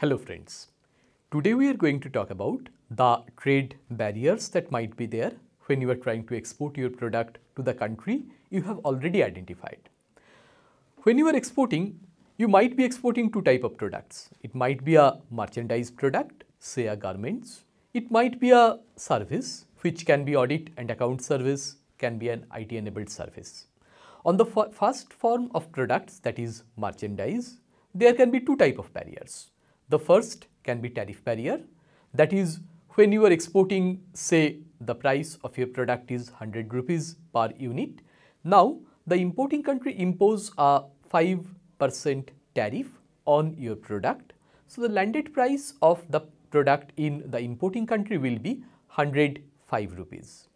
Hello friends. Today we are going to talk about the trade barriers that might be there when you are trying to export your product to the country you have already identified. When you are exporting, you might be exporting two type of products. It might be a merchandise product, say a garments. It might be a service which can be audit and account service, can be an IT enabled service. On the first form of products that is merchandise, there can be two type of barriers. The first can be tariff barrier. That is when you are exporting say the price of your product is 100 rupees per unit. Now the importing country impose a 5% tariff on your product. So the landed price of the product in the importing country will be 105 rupees.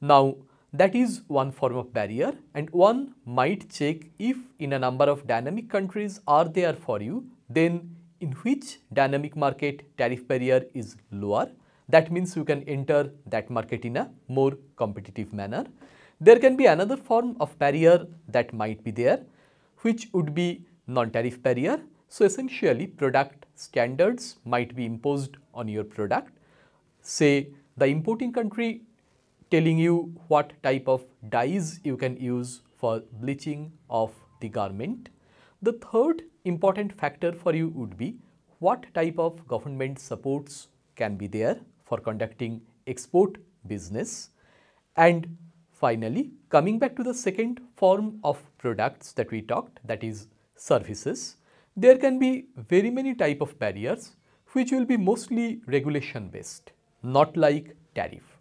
Now that is one form of barrier and one might check if in a number of dynamic countries are there for you then in which dynamic market tariff barrier is lower. That means you can enter that market in a more competitive manner. There can be another form of barrier that might be there, which would be non-tariff barrier. So essentially product standards might be imposed on your product. Say the importing country telling you what type of dyes you can use for bleaching of the garment. The third important factor for you would be what type of government supports can be there for conducting export business and finally coming back to the second form of products that we talked that is services there can be very many type of barriers which will be mostly regulation based not like tariff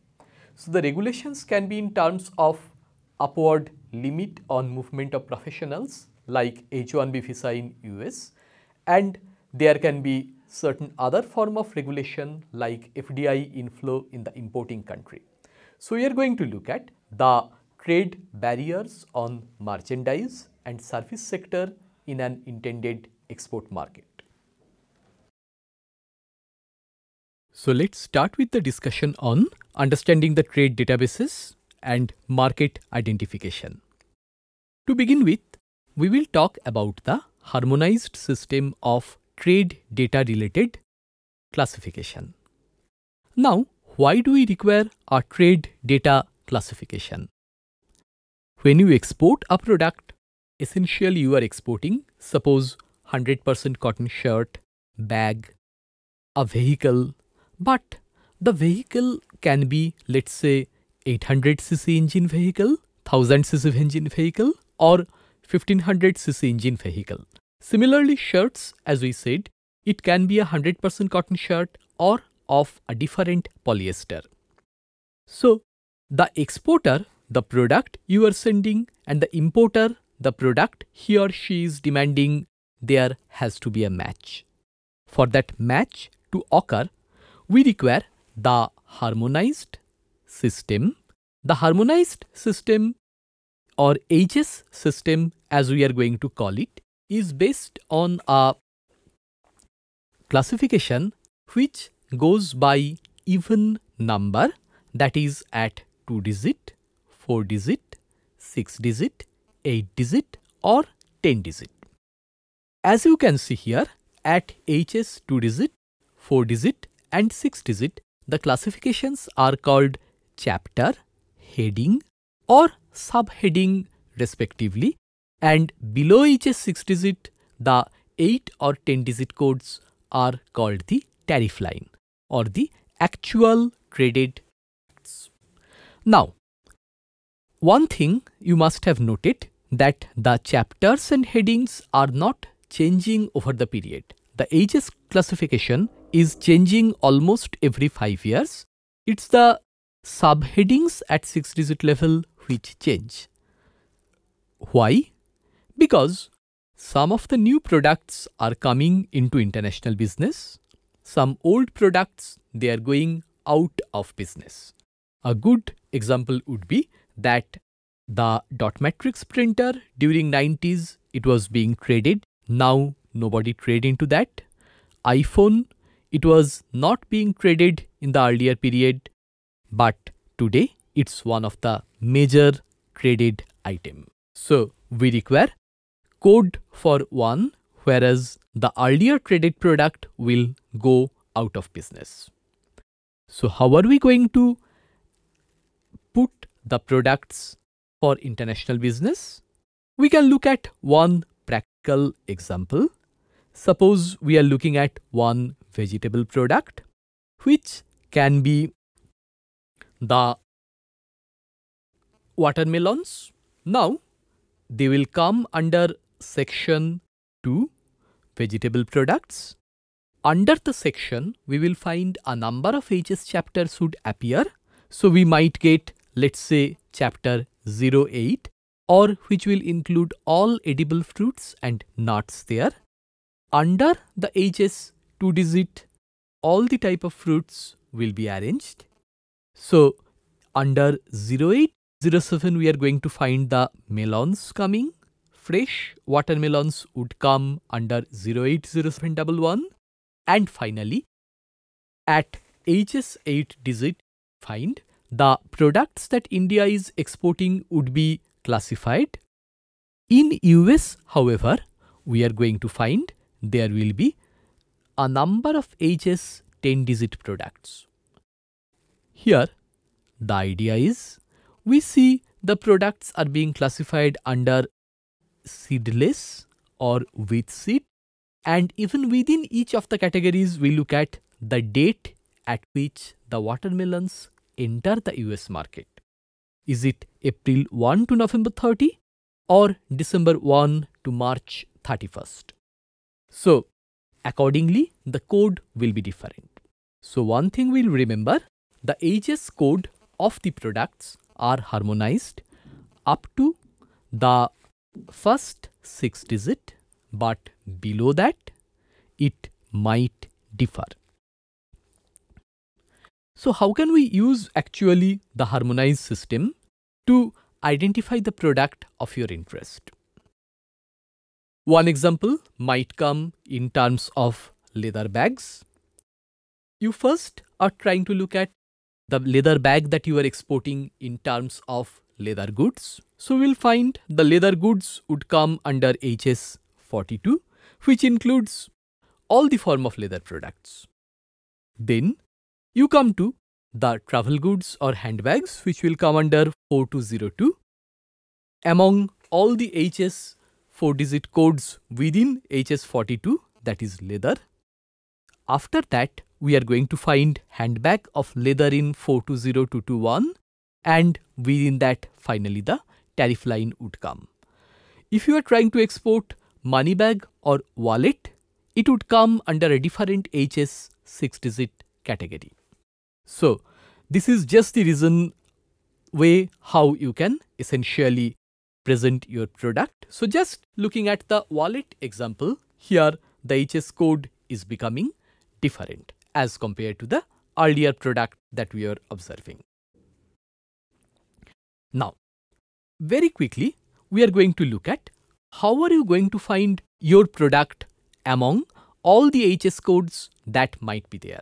so the regulations can be in terms of upward limit on movement of professionals like H-1B visa in US and there can be certain other form of regulation like FDI inflow in the importing country. So, we are going to look at the trade barriers on merchandise and service sector in an intended export market. So, let's start with the discussion on understanding the trade databases and market identification. To begin with, we will talk about the harmonized system of trade data related classification. Now, why do we require a trade data classification? When you export a product, essentially you are exporting, suppose 100% cotton shirt, bag, a vehicle, but the vehicle can be, let's say, 800cc engine vehicle, 1000cc engine vehicle, or 1500cc engine vehicle. Similarly, shirts, as we said, it can be a 100% cotton shirt or of a different polyester. So, the exporter, the product you are sending and the importer, the product he or she is demanding, there has to be a match. For that match to occur, we require the harmonized system. The harmonized system or HS system as we are going to call it is based on a classification which goes by even number that is at 2 digit, 4 digit, 6 digit, 8 digit or 10 digit. As you can see here at HS 2 digit, 4 digit and 6 digit the classifications are called chapter, heading or subheading respectively and below each 6 digit the 8 or 10 digit codes are called the tariff line or the actual traded acts. Now one thing you must have noted that the chapters and headings are not changing over the period. The ages classification is changing almost every 5 years. It's the subheadings at 6 digit level which change. Why? Because some of the new products are coming into international business. Some old products, they are going out of business. A good example would be that the dot matrix printer during 90s, it was being traded. Now nobody trade into that. iPhone, it was not being traded in the earlier period. But today, it's one of the major traded item. So we require code for one whereas the earlier credit product will go out of business. So how are we going to put the products for international business? We can look at one practical example. Suppose we are looking at one vegetable product which can be the watermelons. Now, they will come under section 2, vegetable products. Under the section, we will find a number of HS chapters should appear. So, we might get let's say chapter 08 or which will include all edible fruits and nuts there. Under the HS 2 digit, all the type of fruits will be arranged. So, under 08 0.7, we are going to find the melons coming. Fresh watermelons would come under 080711 and finally at HS 8 digit find the products that India is exporting would be classified. In US however we are going to find there will be a number of HS 10 digit products. Here the idea is we see the products are being classified under seedless or with seed and even within each of the categories we look at the date at which the watermelons enter the US market. Is it April 1 to November 30 or December 1 to March 31st? So accordingly the code will be different. So one thing we'll remember the ages code of the products are harmonized up to the first 6 digit but below that it might differ. So how can we use actually the harmonized system to identify the product of your interest? One example might come in terms of leather bags. You first are trying to look at the leather bag that you are exporting in terms of leather goods. So we'll find the leather goods would come under HS42 which includes all the form of leather products. Then you come to the travel goods or handbags which will come under 4202. Among all the HS 4 digit codes within HS42 that is leather. After that we are going to find handbag of leather in 420221 and within that finally the tariff line would come. If you are trying to export money bag or wallet, it would come under a different HS 6 digit category. So this is just the reason way how you can essentially present your product. So just looking at the wallet example, here the HS code is becoming different as compared to the earlier product that we are observing. Now, very quickly, we are going to look at how are you going to find your product among all the HS codes that might be there.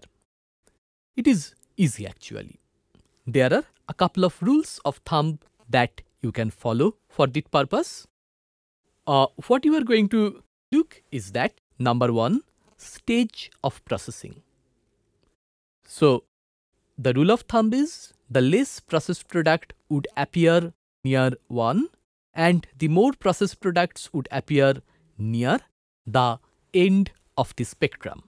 It is easy actually. There are a couple of rules of thumb that you can follow for this purpose. Uh, what you are going to look is that number one, stage of processing. So the rule of thumb is the less processed product would appear near 1 and the more processed products would appear near the end of the spectrum.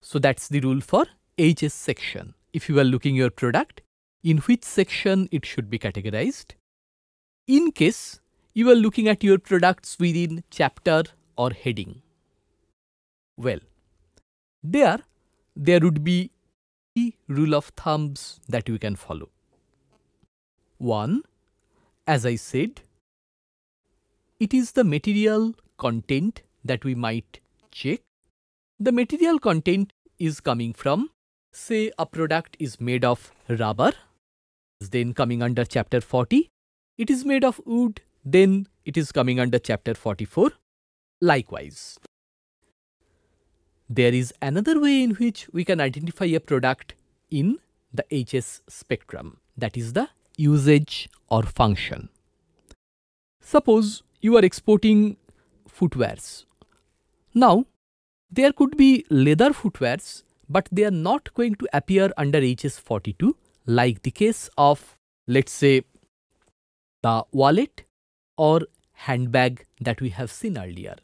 So that's the rule for HS section. If you are looking your product, in which section it should be categorized. In case you are looking at your products within chapter or heading. Well, there, there would be three rule of thumbs that you can follow. 1. As I said, it is the material content that we might check. The material content is coming from, say a product is made of rubber, then coming under chapter 40. It is made of wood, then it is coming under chapter 44. Likewise, there is another way in which we can identify a product in the HS spectrum, that is the usage or function. Suppose you are exporting footwears. Now, there could be leather footwears, but they are not going to appear under HS42 like the case of, let's say, the wallet or handbag that we have seen earlier.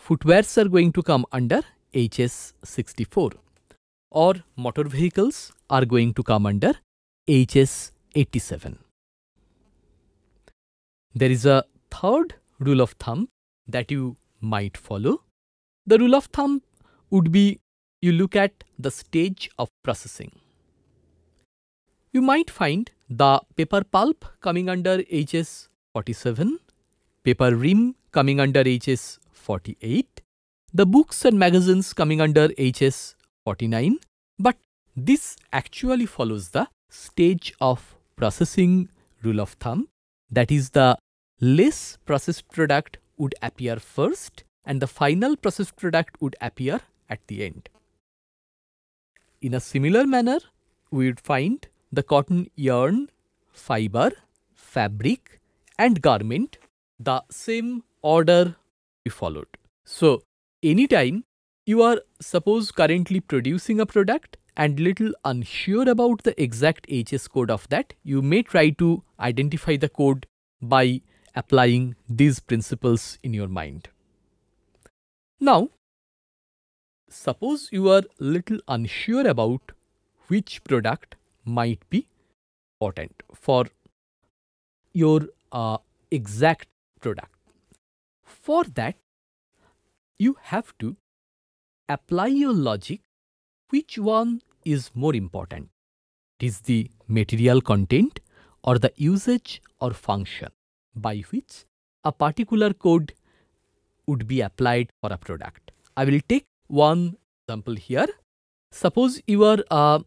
Footwears are going to come under HS64 or motor vehicles are going to come under HS87. There is a third rule of thumb that you might follow. The rule of thumb would be you look at the stage of processing. You might find the paper pulp coming under HS47, paper rim coming under HS48, the books and magazines coming under HS 49, but this actually follows the stage of processing rule of thumb. That is the less processed product would appear first and the final processed product would appear at the end. In a similar manner, we would find the cotton yarn, fiber, fabric and garment the same order we followed. So anytime you are suppose currently producing a product and little unsure about the exact HS code of that, you may try to identify the code by applying these principles in your mind. Now, suppose you are little unsure about which product might be important for your uh, exact product. For that, you have to apply your logic which one is more important. It is the material content or the usage or function by which a particular code would be applied for a product. I will take one example here. Suppose you are uh,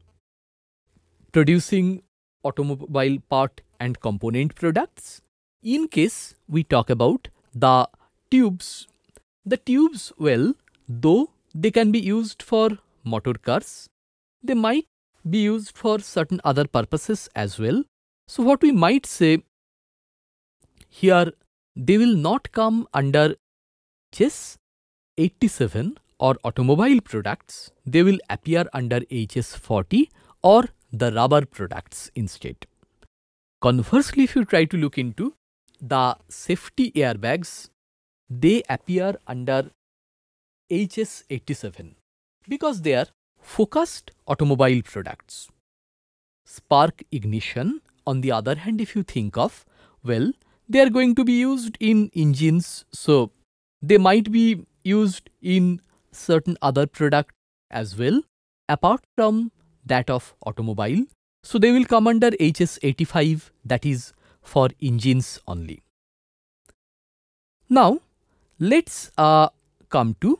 producing automobile part and component products. In case we talk about the tubes the tubes, well, though they can be used for motor cars, they might be used for certain other purposes as well. So, what we might say here, they will not come under HS 87 or automobile products, they will appear under HS 40 or the rubber products instead. Conversely, if you try to look into the safety airbags, they appear under HS87 because they are focused automobile products. Spark ignition, on the other hand, if you think of, well, they are going to be used in engines, so they might be used in certain other product as well, apart from that of automobile. So they will come under HS85, that is for engines only. Now, Let's uh, come to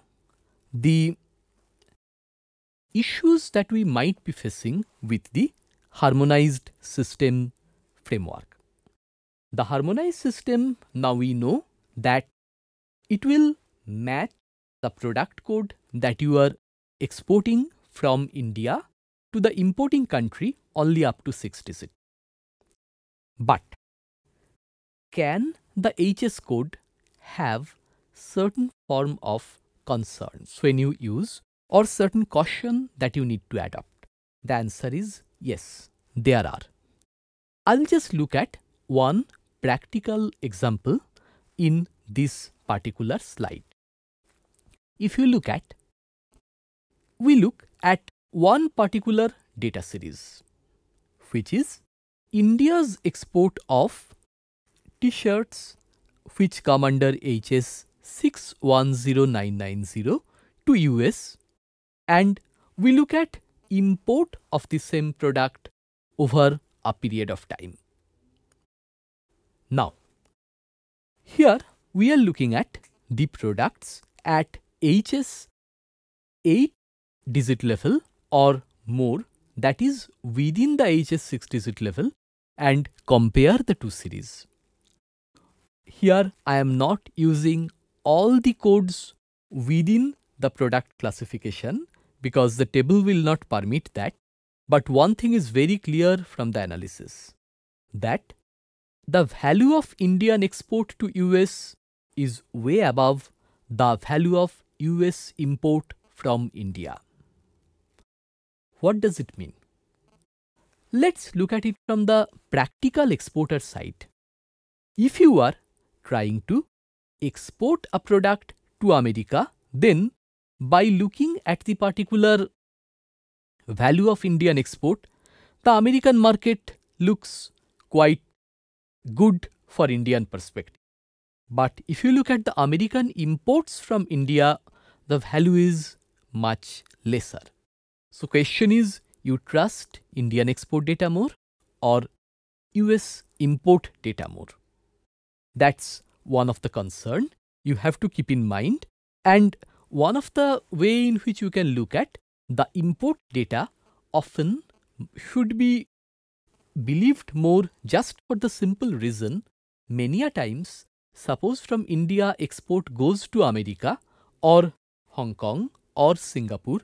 the issues that we might be facing with the harmonized system framework. The harmonized system now we know that it will match the product code that you are exporting from India to the importing country only up to 6 digits. But can the HS code have certain form of concerns when you use or certain caution that you need to adopt? The answer is yes, there are. I'll just look at one practical example in this particular slide. If you look at, we look at one particular data series, which is India's export of t-shirts which come under HS 610990 to US and we look at import of the same product over a period of time. Now, here we are looking at the products at HS 8 digit level or more that is within the HS 6 digit level and compare the two series. Here I am not using all the codes within the product classification because the table will not permit that. But one thing is very clear from the analysis that the value of Indian export to US is way above the value of US import from India. What does it mean? Let's look at it from the practical exporter side. If you are trying to export a product to America, then by looking at the particular value of Indian export, the American market looks quite good for Indian perspective. But if you look at the American imports from India, the value is much lesser. So question is, you trust Indian export data more or US import data more? That's one of the concern you have to keep in mind and one of the way in which you can look at the import data often should be believed more just for the simple reason many a times suppose from India export goes to America or Hong Kong or Singapore,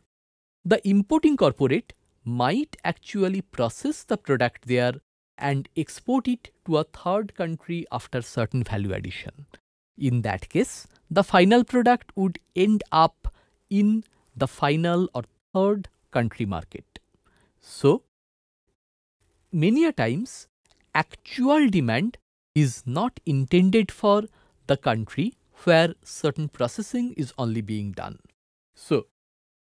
the importing corporate might actually process the product there and export it to a third country after certain value addition. In that case, the final product would end up in the final or third country market. So, many a times actual demand is not intended for the country where certain processing is only being done. So,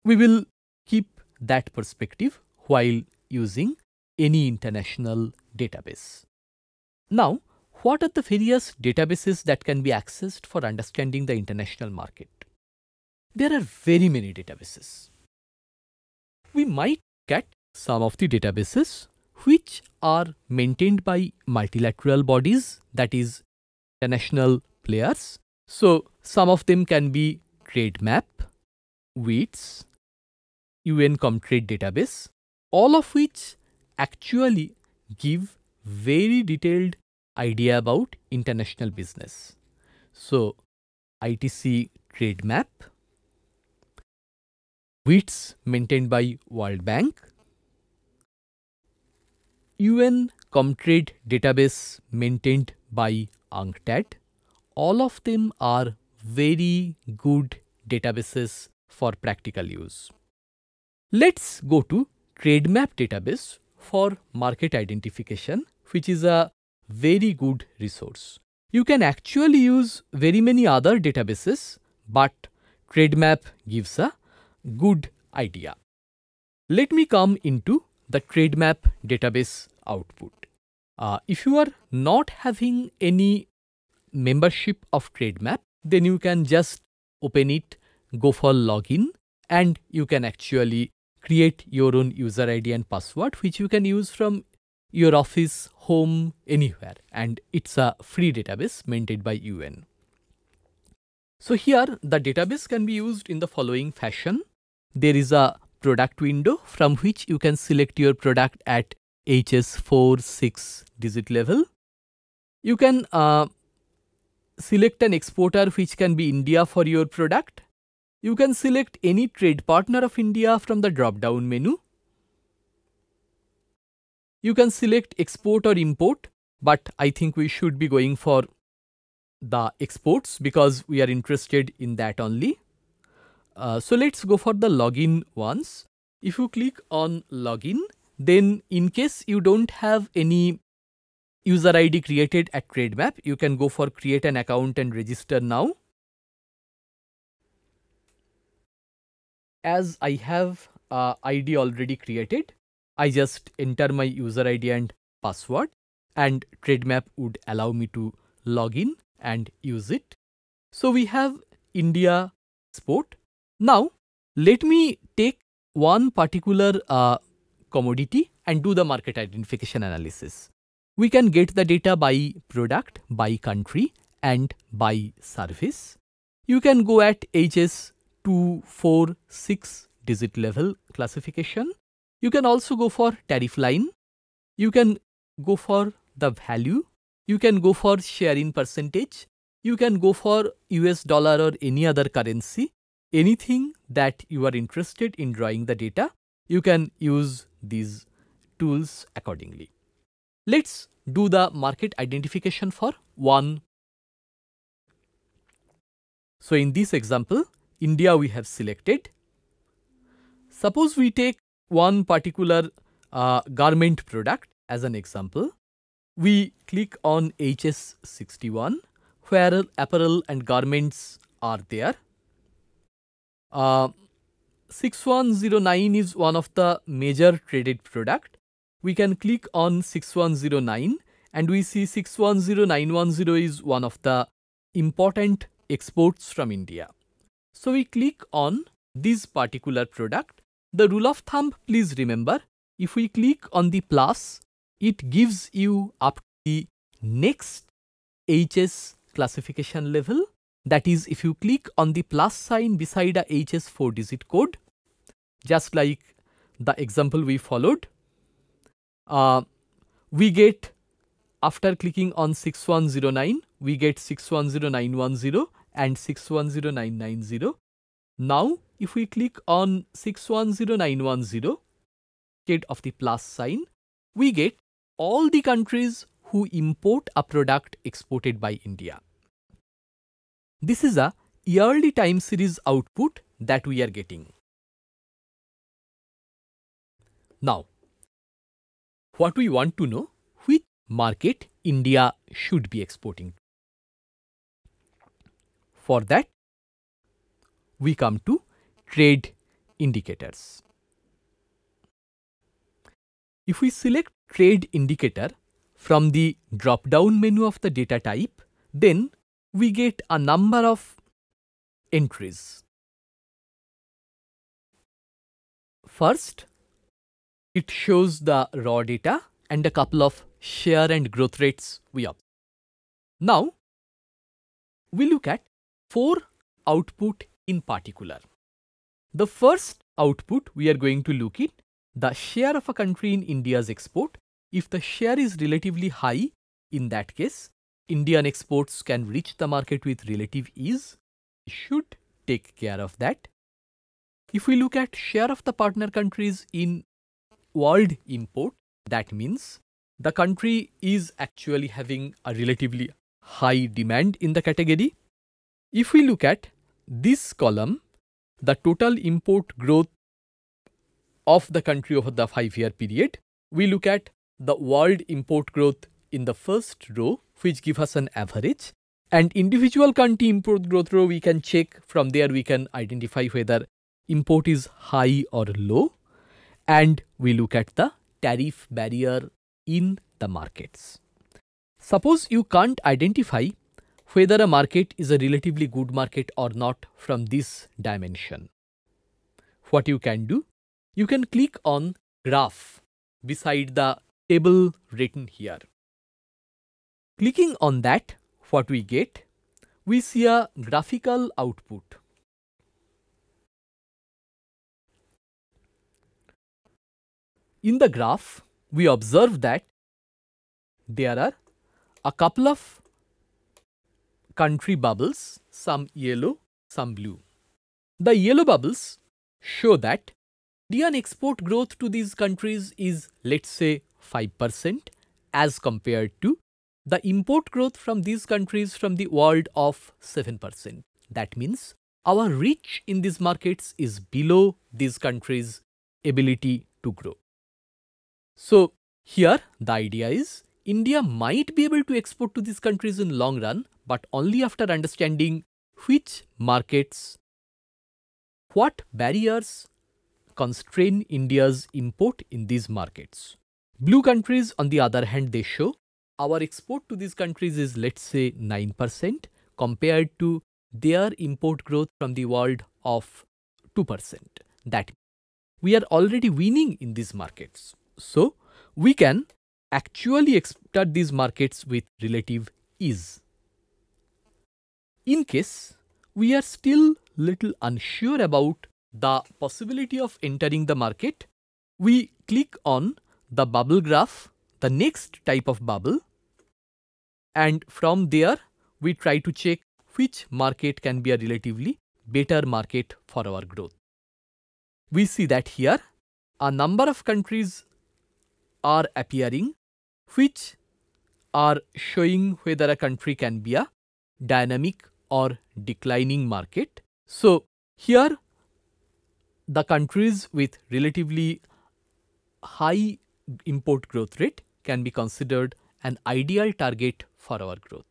we will keep that perspective while using any international database. Now, what are the various databases that can be accessed for understanding the international market? There are very many databases. We might get some of the databases which are maintained by multilateral bodies, that is, international players. So, some of them can be TradeMap, WITS, UN Comtrade database, all of which actually give very detailed idea about international business. So, ITC trade map, WITS maintained by World Bank, UN Comtrade database maintained by UNCTAD, all of them are very good databases for practical use. Let's go to Trade Map database for market identification, which is a very good resource. You can actually use very many other databases, but TradeMap gives a good idea. Let me come into the TradeMap database output. Uh, if you are not having any membership of TradeMap, then you can just open it, go for login, and you can actually create your own user ID and password, which you can use from your office, home, anywhere. And it's a free database maintained by UN. So here the database can be used in the following fashion. There is a product window from which you can select your product at HS4 6 digit level. You can uh, select an exporter which can be India for your product you can select any trade partner of India from the drop-down menu. You can select export or import, but I think we should be going for the exports because we are interested in that only. Uh, so let's go for the login once. If you click on login, then in case you don't have any user ID created at TradeMap, you can go for create an account and register now. as I have uh, ID already created, I just enter my user ID and password and Trademap would allow me to log in and use it. So we have India sport. Now let me take one particular uh, commodity and do the market identification analysis. We can get the data by product, by country and by service. You can go at HS 2, 4, 6 digit level classification. You can also go for tariff line. You can go for the value. You can go for share in percentage. You can go for US dollar or any other currency. Anything that you are interested in drawing the data, you can use these tools accordingly. Let's do the market identification for one. So in this example, India we have selected. Suppose we take one particular uh, garment product as an example. We click on HS61 where apparel and garments are there. Uh, 6109 is one of the major traded product. We can click on 6109 and we see 610910 is one of the important exports from India. So we click on this particular product. The rule of thumb, please remember, if we click on the plus, it gives you up to the next HS classification level. That is, if you click on the plus sign beside a HS 4-digit code, just like the example we followed, uh, we get after clicking on 6109, we get 610910 and 610990. Now, if we click on 610910, get of the plus sign, we get all the countries who import a product exported by India. This is a yearly time series output that we are getting. Now, what we want to know which market India should be exporting for that, we come to trade indicators. If we select trade indicator from the drop down menu of the data type, then we get a number of entries. First, it shows the raw data and a couple of share and growth rates we have Now, we look at four output in particular. The first output we are going to look at the share of a country in India's export. If the share is relatively high, in that case, Indian exports can reach the market with relative ease. should take care of that. If we look at share of the partner countries in world import, that means the country is actually having a relatively high demand in the category if we look at this column, the total import growth of the country over the 5 year period, we look at the world import growth in the first row which give us an average and individual country import growth row we can check from there we can identify whether import is high or low and we look at the tariff barrier in the markets. Suppose you can't identify whether a market is a relatively good market or not from this dimension. What you can do? You can click on graph beside the table written here. Clicking on that, what we get? We see a graphical output. In the graph, we observe that there are a couple of country bubbles, some yellow, some blue. The yellow bubbles show that Indian export growth to these countries is let's say 5% as compared to the import growth from these countries from the world of 7%. That means our reach in these markets is below these countries' ability to grow. So here the idea is India might be able to export to these countries in long run, but only after understanding which markets, what barriers constrain India's import in these markets. Blue countries, on the other hand, they show our export to these countries is let's say 9% compared to their import growth from the world of 2%. That we are already winning in these markets. So, we can actually export these markets with relative ease in case we are still little unsure about the possibility of entering the market, we click on the bubble graph, the next type of bubble, and from there we try to check which market can be a relatively better market for our growth. We see that here a number of countries are appearing which are showing whether a country can be a dynamic or declining market. So, here the countries with relatively high import growth rate can be considered an ideal target for our growth.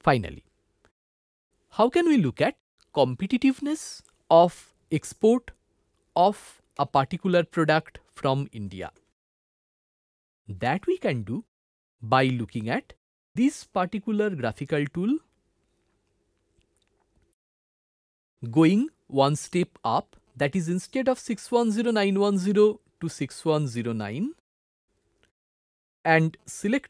Finally, how can we look at competitiveness of export of a particular product from India? That we can do by looking at this particular graphical tool Going one step up, that is instead of 610910 to 6109 and select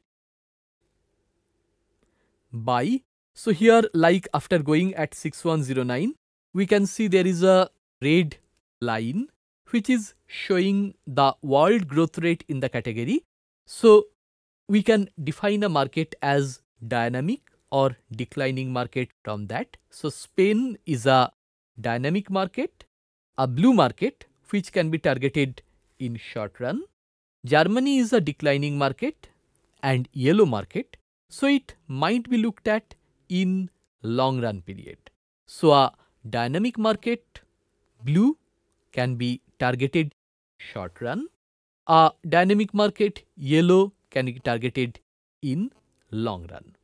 by. So here like after going at 6109, we can see there is a red line which is showing the world growth rate in the category. So we can define a market as dynamic or declining market from that. So Spain is a dynamic market, a blue market which can be targeted in short run. Germany is a declining market and yellow market, so it might be looked at in long run period. So a dynamic market blue can be targeted short run. A dynamic market yellow can be targeted in long run.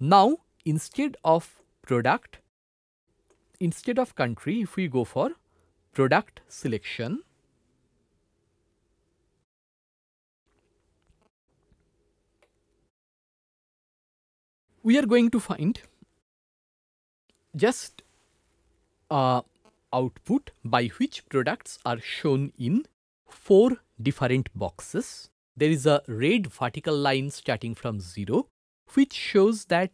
Now instead of product instead of country, if we go for product selection, we are going to find just uh, output by which products are shown in four different boxes. There is a red vertical line starting from 0 which shows that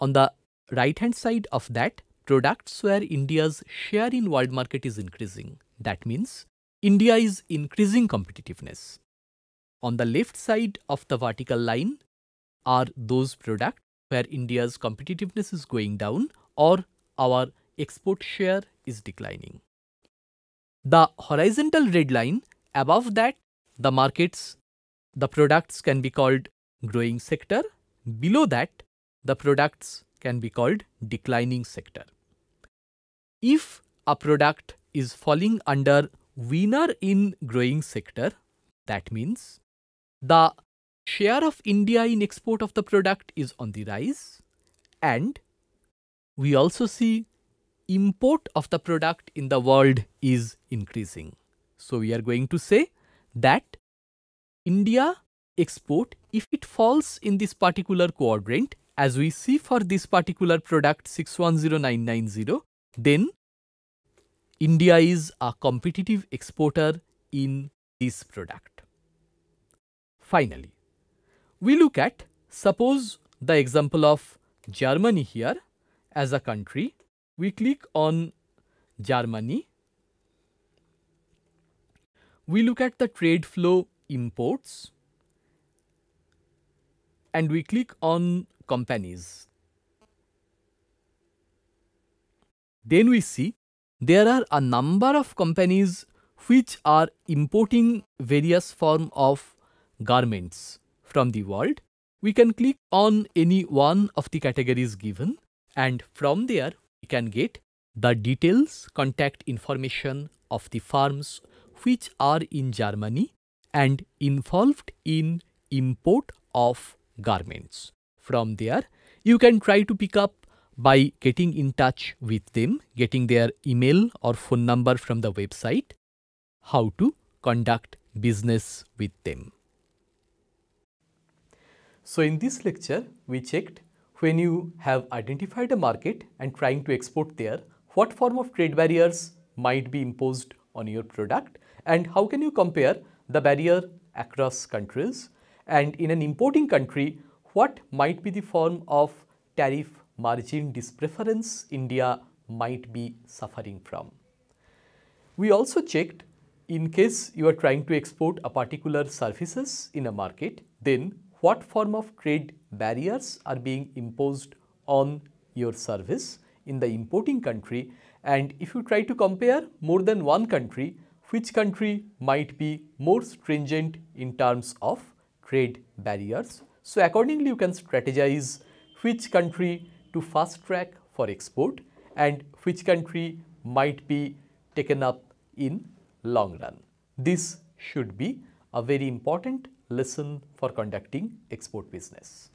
on the right hand side of that products where India's share in world market is increasing. That means India is increasing competitiveness. On the left side of the vertical line are those products where India's competitiveness is going down or our export share is declining. The horizontal red line above that the markets, the products can be called growing sector. Below that the products can be called declining sector if a product is falling under winner in growing sector, that means the share of India in export of the product is on the rise and we also see import of the product in the world is increasing. So we are going to say that India export if it falls in this particular quadrant as we see for this particular product 610990 then India is a competitive exporter in this product. Finally, we look at suppose the example of Germany here as a country. We click on Germany. We look at the trade flow imports and we click on companies. Then we see there are a number of companies which are importing various form of garments from the world. We can click on any one of the categories given and from there we can get the details, contact information of the firms which are in Germany and involved in import of garments. From there, you can try to pick up by getting in touch with them, getting their email or phone number from the website, how to conduct business with them. So, in this lecture, we checked when you have identified a market and trying to export there, what form of trade barriers might be imposed on your product and how can you compare the barrier across countries and in an importing country, what might be the form of tariff margin dispreference India might be suffering from. We also checked in case you are trying to export a particular services in a market, then what form of trade barriers are being imposed on your service in the importing country and if you try to compare more than one country, which country might be more stringent in terms of trade barriers. So accordingly you can strategize which country to fast track for export and which country might be taken up in long run. This should be a very important lesson for conducting export business.